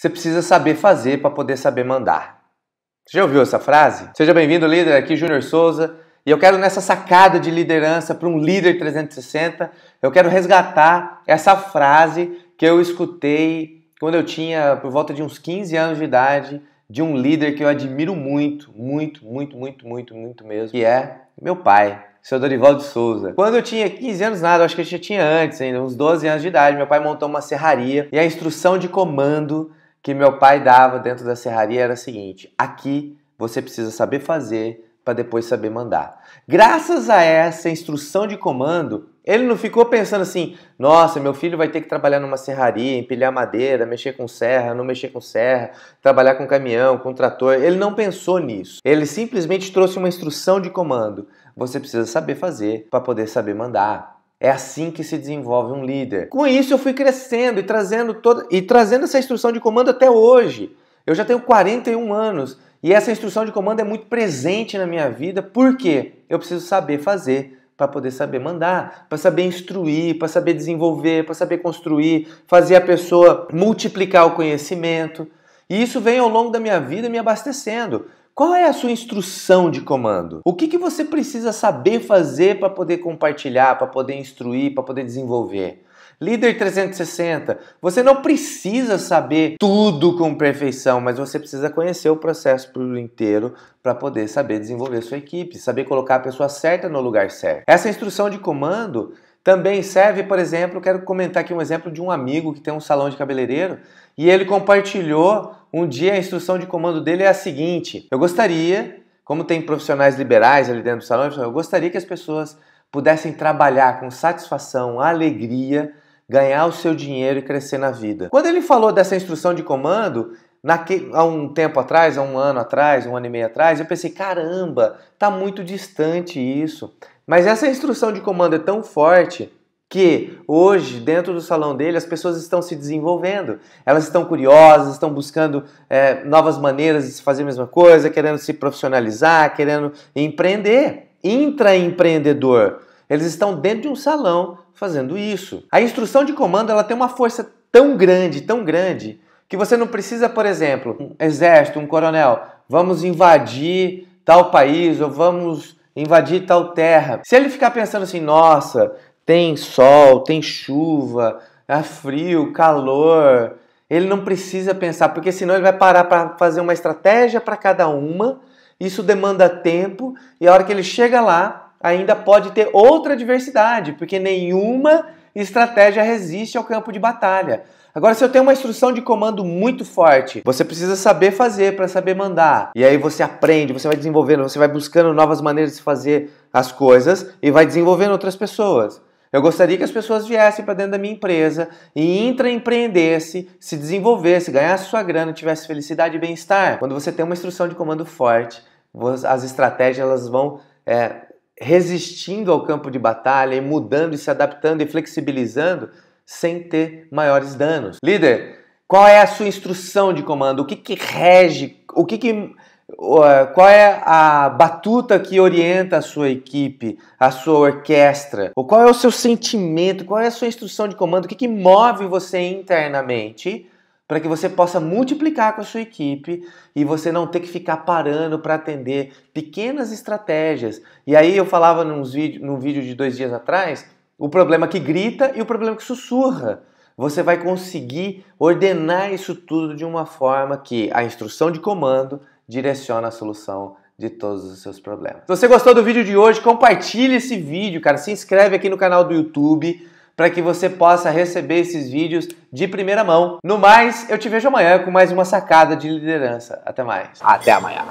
você precisa saber fazer para poder saber mandar. Você já ouviu essa frase? Seja bem-vindo, líder. Aqui Júnior Souza. E eu quero, nessa sacada de liderança para um líder 360, eu quero resgatar essa frase que eu escutei quando eu tinha por volta de uns 15 anos de idade, de um líder que eu admiro muito, muito, muito, muito, muito, muito mesmo, que é meu pai, seu Dorival de Souza. Quando eu tinha 15 anos, nada, acho que eu já tinha antes ainda, uns 12 anos de idade, meu pai montou uma serraria e a instrução de comando que meu pai dava dentro da serraria era a seguinte: aqui você precisa saber fazer para depois saber mandar. Graças a essa instrução de comando, ele não ficou pensando assim: nossa, meu filho vai ter que trabalhar numa serraria, empilhar madeira, mexer com serra, não mexer com serra, trabalhar com caminhão, com trator. Ele não pensou nisso. Ele simplesmente trouxe uma instrução de comando. Você precisa saber fazer para poder saber mandar. É assim que se desenvolve um líder. Com isso eu fui crescendo e trazendo toda e trazendo essa instrução de comando até hoje. Eu já tenho 41 anos e essa instrução de comando é muito presente na minha vida. Por quê? Eu preciso saber fazer para poder saber mandar, para saber instruir, para saber desenvolver, para saber construir, fazer a pessoa multiplicar o conhecimento. E isso vem ao longo da minha vida me abastecendo. Qual é a sua instrução de comando? O que, que você precisa saber fazer para poder compartilhar, para poder instruir, para poder desenvolver? Líder 360, você não precisa saber tudo com perfeição, mas você precisa conhecer o processo por inteiro para poder saber desenvolver sua equipe, saber colocar a pessoa certa no lugar certo. Essa instrução de comando também serve, por exemplo, quero comentar aqui um exemplo de um amigo que tem um salão de cabeleireiro e ele compartilhou um dia a instrução de comando dele é a seguinte: eu gostaria, como tem profissionais liberais ali dentro do salão, eu gostaria que as pessoas pudessem trabalhar com satisfação, alegria, ganhar o seu dinheiro e crescer na vida. Quando ele falou dessa instrução de comando, naque, há um tempo atrás, há um ano atrás, um ano e meio atrás, eu pensei, caramba, tá muito distante isso. Mas essa instrução de comando é tão forte que hoje, dentro do salão dele, as pessoas estão se desenvolvendo, elas estão curiosas, estão buscando é, novas maneiras de se fazer a mesma coisa, querendo se profissionalizar, querendo empreender, intraempreendedor. Eles estão dentro de um salão fazendo isso. A instrução de comando ela tem uma força tão grande, tão grande, que você não precisa, por exemplo, um exército, um coronel, vamos invadir tal país ou vamos invadir tal terra. Se ele ficar pensando assim, nossa, tem sol, tem chuva, é frio, calor. Ele não precisa pensar, porque senão ele vai parar para fazer uma estratégia para cada uma. Isso demanda tempo e a hora que ele chega lá, ainda pode ter outra diversidade, porque nenhuma estratégia resiste ao campo de batalha. Agora, se eu tenho uma instrução de comando muito forte, você precisa saber fazer para saber mandar. E aí você aprende, você vai desenvolvendo, você vai buscando novas maneiras de fazer as coisas e vai desenvolvendo outras pessoas. Eu gostaria que as pessoas viessem para dentro da minha empresa e intraempreendesse, se desenvolvesse, ganhasse sua grana, tivesse felicidade e bem-estar. Quando você tem uma instrução de comando forte, as estratégias elas vão é, resistindo ao campo de batalha e mudando e se adaptando e flexibilizando sem ter maiores danos. Líder, qual é a sua instrução de comando? O que, que rege? O que, que eh, qual é a batuta que orienta a sua equipe, a sua orquestra? Ou qual é o seu sentimento? Qual é a sua instrução de comando? O que, que move você internamente para que você possa multiplicar com a sua equipe e você não ter que ficar parando para atender pequenas estratégias? E aí eu falava num vídeo, num vídeo de dois dias atrás o problema que grita e o problema que sussurra você vai conseguir ordenar isso tudo de uma forma que a instrução de comando, direciona a solução de todos os seus problemas. Se você gostou do vídeo de hoje, compartilhe esse vídeo, cara. Se inscreve aqui no canal do YouTube para que você possa receber esses vídeos de primeira mão. No mais, eu te vejo amanhã com mais uma sacada de liderança. Até mais. Até amanhã.